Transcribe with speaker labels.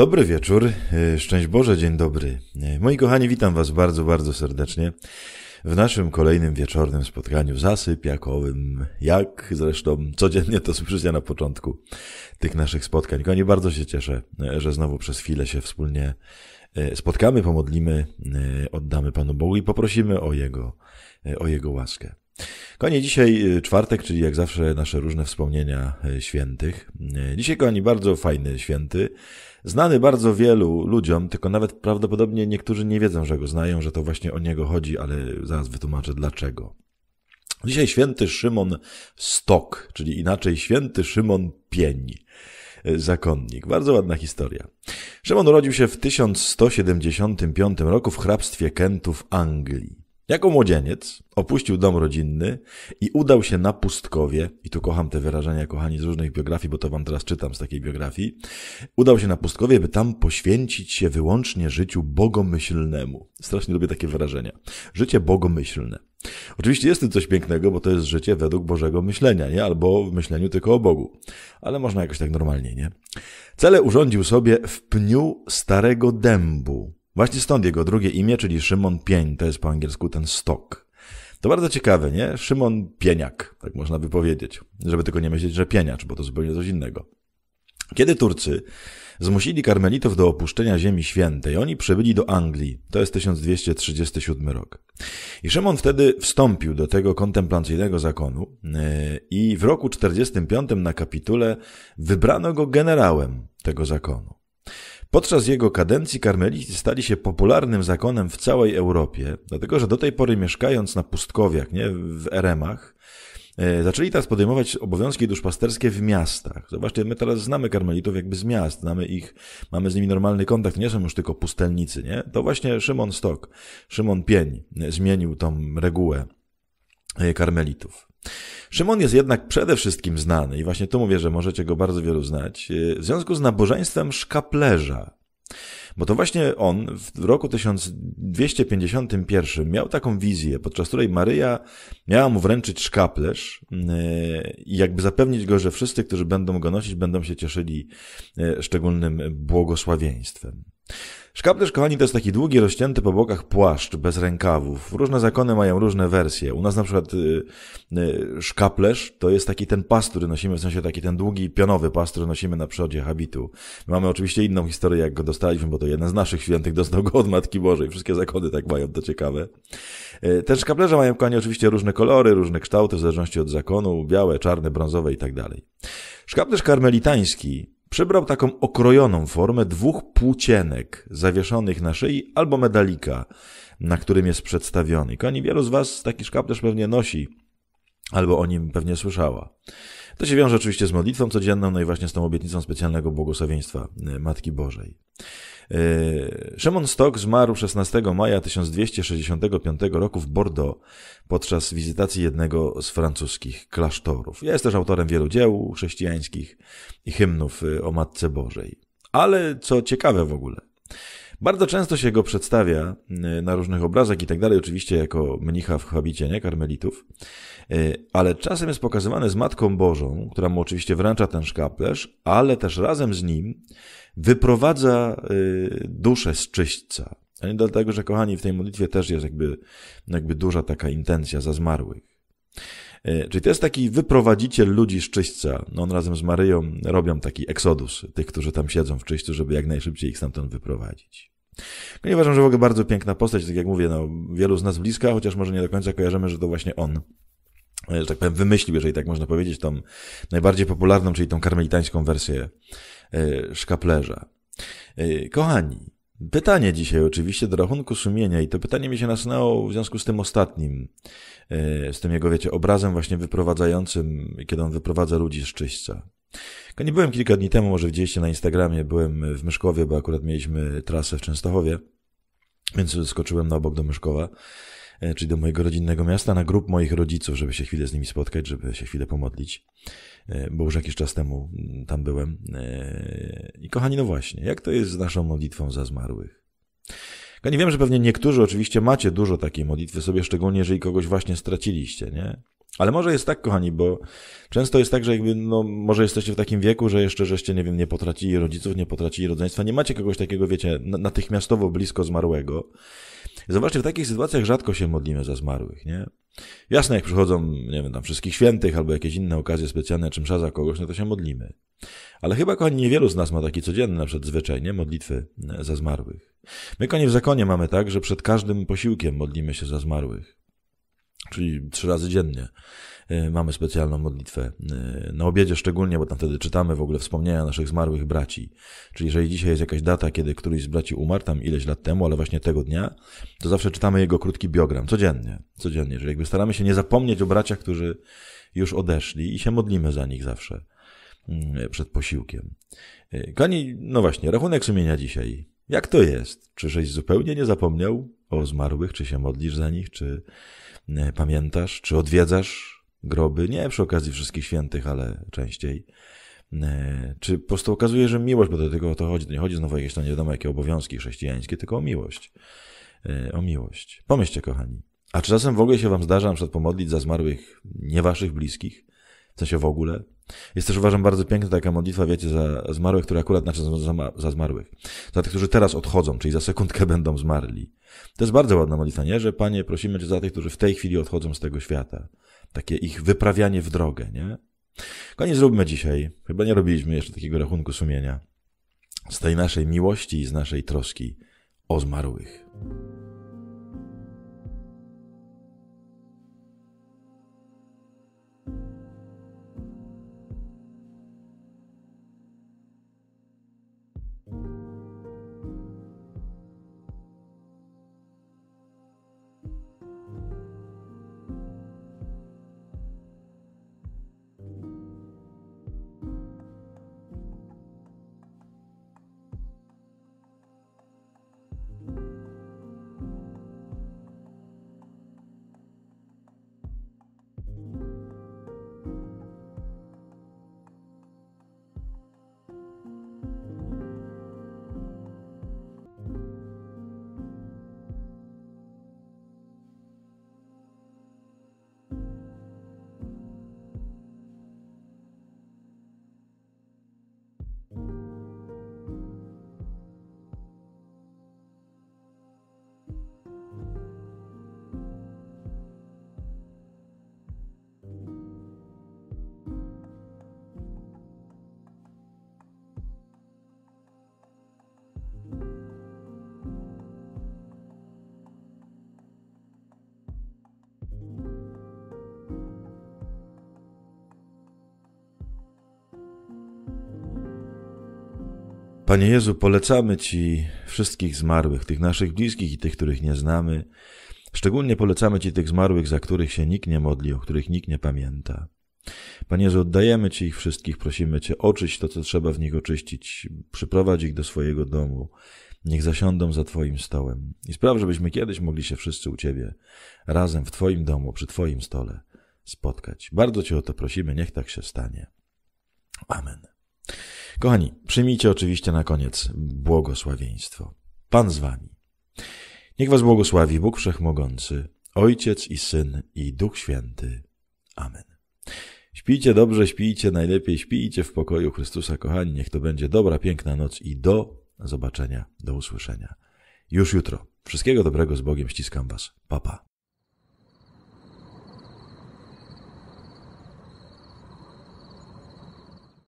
Speaker 1: Dobry wieczór, e, szczęść Boże, dzień dobry. E, moi kochani, witam Was bardzo, bardzo serdecznie w naszym kolejnym wieczornym spotkaniu zasypiakowym, jak zresztą codziennie to słyszycie na początku tych naszych spotkań. Kochani, bardzo się cieszę, e, że znowu przez chwilę się wspólnie spotkamy, pomodlimy, oddamy Panu Bogu i poprosimy o Jego, o Jego łaskę. Kochani, dzisiaj y, czwartek, czyli jak zawsze nasze różne wspomnienia y, świętych. Y, dzisiaj, kochani, bardzo fajny święty. Znany bardzo wielu ludziom, tylko nawet prawdopodobnie niektórzy nie wiedzą, że go znają, że to właśnie o niego chodzi, ale zaraz wytłumaczę dlaczego. Dzisiaj święty Szymon Stok, czyli inaczej święty Szymon Pień zakonnik. Bardzo ładna historia. Szymon urodził się w 1175 roku w hrabstwie Kentów Anglii. Jako młodzieniec opuścił dom rodzinny i udał się na pustkowie, i tu kocham te wyrażenia, kochani, z różnych biografii, bo to wam teraz czytam z takiej biografii. Udał się na pustkowie, by tam poświęcić się wyłącznie życiu bogomyślnemu. Strasznie lubię takie wyrażenia. Życie bogomyślne. Oczywiście jest tu coś pięknego, bo to jest życie według Bożego myślenia, nie? Albo w myśleniu tylko o Bogu. Ale można jakoś tak normalnie, nie? Cele urządził sobie w pniu starego dębu Właśnie stąd jego drugie imię, czyli Szymon Pień, to jest po angielsku ten stok. To bardzo ciekawe, nie? Szymon Pieniak, tak można by powiedzieć. Żeby tylko nie myśleć, że pieniacz, bo to zupełnie coś innego. Kiedy Turcy zmusili karmelitów do opuszczenia Ziemi Świętej, oni przybyli do Anglii. To jest 1237 rok. I Szymon wtedy wstąpił do tego kontemplacyjnego zakonu yy, i w roku 45 na kapitule wybrano go generałem tego zakonu. Podczas jego kadencji karmelici stali się popularnym zakonem w całej Europie, dlatego że do tej pory mieszkając na pustkowiach, nie, w eremach, e, Zaczęli teraz podejmować obowiązki duszpasterskie w miastach. Zobaczcie, my teraz znamy karmelitów jakby z miast, znamy ich, mamy z nimi normalny kontakt, nie są już tylko pustelnicy, nie? To właśnie Szymon Stok, Szymon Pień zmienił tą regułę e, karmelitów. Szymon jest jednak przede wszystkim znany i właśnie tu mówię, że możecie go bardzo wielu znać, y, w związku z nabożeństwem szkaplerza. Bo to właśnie on w roku 1251 miał taką wizję, podczas której Maryja miała mu wręczyć szkaplerz y, i jakby zapewnić go, że wszyscy, którzy będą go nosić, będą się cieszyli y, szczególnym błogosławieństwem. Szkaplerz, kochani, to jest taki długi, rozcięty po bokach płaszcz bez rękawów. Różne zakony mają różne wersje. U nas na przykład y, y, szkaplerz to jest taki ten pas, który nosimy, w sensie taki ten długi, pionowy pas, który nosimy na przodzie habitu. mamy oczywiście inną historię, jak go dostaliśmy, bo to jeden z naszych świętych dostał go od Matki Bożej. Wszystkie zakony tak mają, to ciekawe. Y, te szkaplerze mają, kochani, oczywiście różne kolory, różne kształty, w zależności od zakonu, białe, czarne, brązowe i tak dalej. Szkaplerz karmelitański Przybrał taką okrojoną formę dwóch płócienek zawieszonych na szyi albo medalika, na którym jest przedstawiony. Koni, wielu z was taki szkap też pewnie nosi, albo o nim pewnie słyszała. To się wiąże oczywiście z modlitwą codzienną, no i właśnie z tą obietnicą specjalnego błogosławieństwa e, Matki Bożej. Yy, Szymon Stock zmarł 16 maja 1265 roku w Bordeaux podczas wizytacji jednego z francuskich klasztorów. Jest też autorem wielu dzieł chrześcijańskich i hymnów y, o Matce Bożej. Ale co ciekawe w ogóle, bardzo często się go przedstawia y, na różnych obrazach i tak dalej, oczywiście jako mnicha w habicie, nie? Karmelitów. Y, ale czasem jest pokazywany z Matką Bożą, która mu oczywiście wręcza ten szkaplerz, ale też razem z nim wyprowadza y, duszę z czyśćca. A dlatego, że kochani, w tej modlitwie też jest jakby, jakby duża taka intencja za zmarłych. E, czyli to jest taki wyprowadziciel ludzi z czyśćca. No, on razem z Maryją robią taki eksodus tych, którzy tam siedzą w czyśćcu, żeby jak najszybciej ich stamtąd wyprowadzić. Ja no uważam, że w ogóle bardzo piękna postać, tak jak mówię, no, wielu z nas bliska, chociaż może nie do końca kojarzymy, że to właśnie on e, że tak powiem, wymyślił, jeżeli tak można powiedzieć, tą najbardziej popularną, czyli tą karmelitańską wersję e, szkaplerza. Kochani, Pytanie dzisiaj oczywiście do rachunku sumienia i to pytanie mi się nasunęło w związku z tym ostatnim, e, z tym jego, wiecie, obrazem właśnie wyprowadzającym, kiedy on wyprowadza ludzi z czyśćca. Nie byłem kilka dni temu, może widzieliście na Instagramie, byłem w Myszkowie, bo akurat mieliśmy trasę w Częstochowie, więc skoczyłem na bok do Myszkowa. E, czyli do mojego rodzinnego miasta, na grup moich rodziców, żeby się chwilę z nimi spotkać, żeby się chwilę pomodlić, e, bo już jakiś czas temu mm, tam byłem. E, I kochani, no właśnie, jak to jest z naszą modlitwą za zmarłych? Ja nie wiem, że pewnie niektórzy oczywiście macie dużo takiej modlitwy sobie, szczególnie jeżeli kogoś właśnie straciliście, nie? Ale może jest tak, kochani, bo często jest tak, że jakby, no, może jesteście w takim wieku, że jeszcze żeście, nie wiem, nie potracili rodziców, nie potracili rodzeństwa, nie macie kogoś takiego, wiecie, natychmiastowo blisko zmarłego. Zobaczcie, w takich sytuacjach rzadko się modlimy za zmarłych, nie? Jasne, jak przychodzą, nie wiem, tam wszystkich świętych albo jakieś inne okazje specjalne, czy msza za kogoś, no to się modlimy. Ale chyba, kochani, niewielu z nas ma taki codzienny na przykład zwyczaj, nie? Modlitwy e, za zmarłych. My, kochani, w zakonie mamy tak, że przed każdym posiłkiem modlimy się za zmarłych. Czyli trzy razy dziennie. E, mamy specjalną modlitwę e, na obiedzie szczególnie, bo tam wtedy czytamy w ogóle wspomnienia naszych zmarłych braci. Czyli jeżeli dzisiaj jest jakaś data, kiedy któryś z braci umarł, tam ileś lat temu, ale właśnie tego dnia, to zawsze czytamy jego krótki biogram, codziennie, codziennie. Czyli jakby staramy się nie zapomnieć o braciach, którzy już odeszli i się modlimy za nich zawsze mm, przed posiłkiem. E, Kani, no właśnie, rachunek sumienia dzisiaj. Jak to jest? Czy żeś zupełnie nie zapomniał o zmarłych? Czy się modlisz za nich? Czy pamiętasz? Czy odwiedzasz groby, nie przy okazji wszystkich świętych, ale częściej. E, czy po prostu okazuje, że miłość, bo do tego o to chodzi, to nie chodzi znowu o jakieś to nie wiadomo jakie obowiązki chrześcijańskie, tylko o miłość. E, o miłość. Pomyślcie, kochani. A czy czasem w ogóle się wam zdarza na przykład pomodlić za zmarłych nie waszych bliskich? W sensie w ogóle? Jest też, uważam, bardzo piękna taka modlitwa, wiecie, za zmarłych, które akurat, znaczy za, za zmarłych, za tych, którzy teraz odchodzą, czyli za sekundkę będą zmarli. To jest bardzo ładna modlitwa, nie? Że Panie, prosimy Cię za tych, którzy w tej chwili odchodzą z tego świata. Takie ich wyprawianie w drogę, nie? Koniec zróbmy dzisiaj. Chyba nie robiliśmy jeszcze takiego rachunku sumienia. Z tej naszej miłości i z naszej troski o zmarłych. Panie Jezu, polecamy Ci wszystkich zmarłych, tych naszych bliskich i tych, których nie znamy. Szczególnie polecamy Ci tych zmarłych, za których się nikt nie modli, o których nikt nie pamięta. Panie Jezu, oddajemy Ci ich wszystkich, prosimy Cię, oczyść to, co trzeba w nich oczyścić, przyprowadź ich do swojego domu, niech zasiądą za Twoim stołem i spraw, żebyśmy kiedyś mogli się wszyscy u Ciebie, razem w Twoim domu, przy Twoim stole spotkać. Bardzo Cię o to prosimy, niech tak się stanie. Amen. Kochani, przyjmijcie oczywiście na koniec błogosławieństwo. Pan z wami. Niech was błogosławi Bóg Wszechmogący, Ojciec i Syn i Duch Święty. Amen. Śpijcie dobrze, śpijcie, najlepiej śpijcie w pokoju Chrystusa, kochani. Niech to będzie dobra, piękna noc i do zobaczenia, do usłyszenia. Już jutro. Wszystkiego dobrego z Bogiem, ściskam Was. Papa. Pa.